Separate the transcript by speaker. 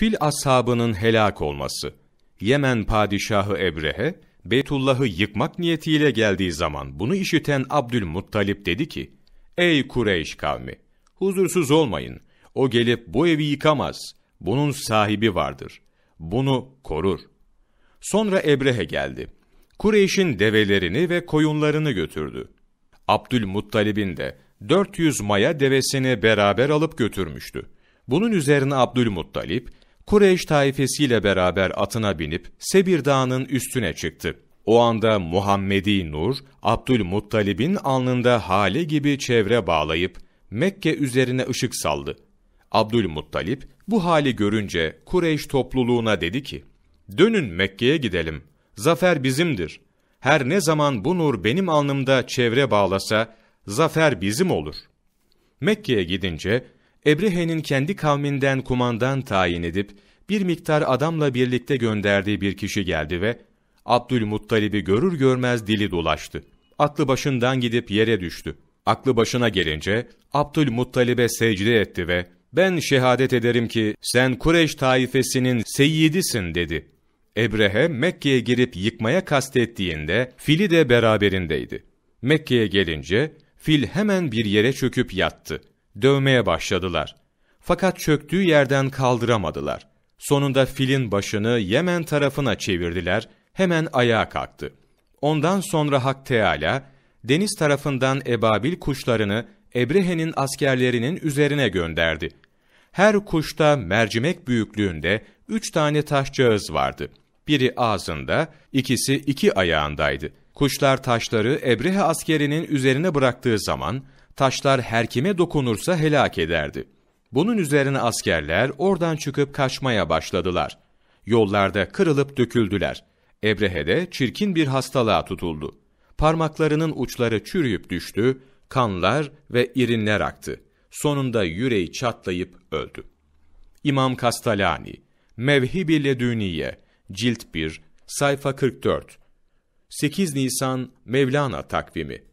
Speaker 1: Fil ashabının helak olması, Yemen padişahı Ebrehe, Beytullah'ı yıkmak niyetiyle geldiği zaman bunu işiten Abdülmuttalip dedi ki, Ey Kureyş kavmi! Huzursuz olmayın. O gelip bu evi yıkamaz. Bunun sahibi vardır. Bunu korur. Sonra Ebrehe geldi. Kureyş'in develerini ve koyunlarını götürdü. Abdülmuttalib'in de 400 maya devesini beraber alıp götürmüştü. Bunun üzerine Abdülmuttalip, Kureyş taifesiyle beraber atına binip Sebir Dağı'nın üstüne çıktı. O anda Muhammedi Nur, Abdülmuttalib'in alnında hale gibi çevre bağlayıp Mekke üzerine ışık saldı. Abdülmuttalip bu hali görünce Kureyş topluluğuna dedi ki, Dönün Mekke'ye gidelim, zafer bizimdir. Her ne zaman bu nur benim alnımda çevre bağlasa, zafer bizim olur. Mekke'ye gidince Ebrehe'nin kendi kavminden kumandan tayin edip bir miktar adamla birlikte gönderdiği bir kişi geldi ve Abdülmuttalib'i görür görmez dili dolaştı. Aklı başından gidip yere düştü. Aklı başına gelince Abdülmuttalib'e secde etti ve ben şehadet ederim ki sen Kureyş taifesinin seyyidisin dedi. Ebrehe Mekke'ye girip yıkmaya kastettiğinde fili de beraberindeydi. Mekke'ye gelince fil hemen bir yere çöküp yattı dövmeye başladılar. Fakat çöktüğü yerden kaldıramadılar. Sonunda filin başını Yemen tarafına çevirdiler, hemen ayağa kalktı. Ondan sonra Hak Teala, deniz tarafından ebabil kuşlarını Ebrehe'nin askerlerinin üzerine gönderdi. Her kuşta mercimek büyüklüğünde üç tane taşcağız vardı. Biri ağzında, ikisi iki ayağındaydı. Kuşlar taşları Ebrehe askerinin üzerine bıraktığı zaman, taşlar her kime dokunursa helak ederdi. Bunun üzerine askerler oradan çıkıp kaçmaya başladılar. Yollarda kırılıp döküldüler. Ebrehe de çirkin bir hastalığa tutuldu. Parmaklarının uçları çürüyüp düştü, kanlar ve irinler aktı. Sonunda yüreği çatlayıp öldü. İmam Kastalani, Mevhibi Düniye, Cilt 1, sayfa 44, 8 Nisan Mevlana takvimi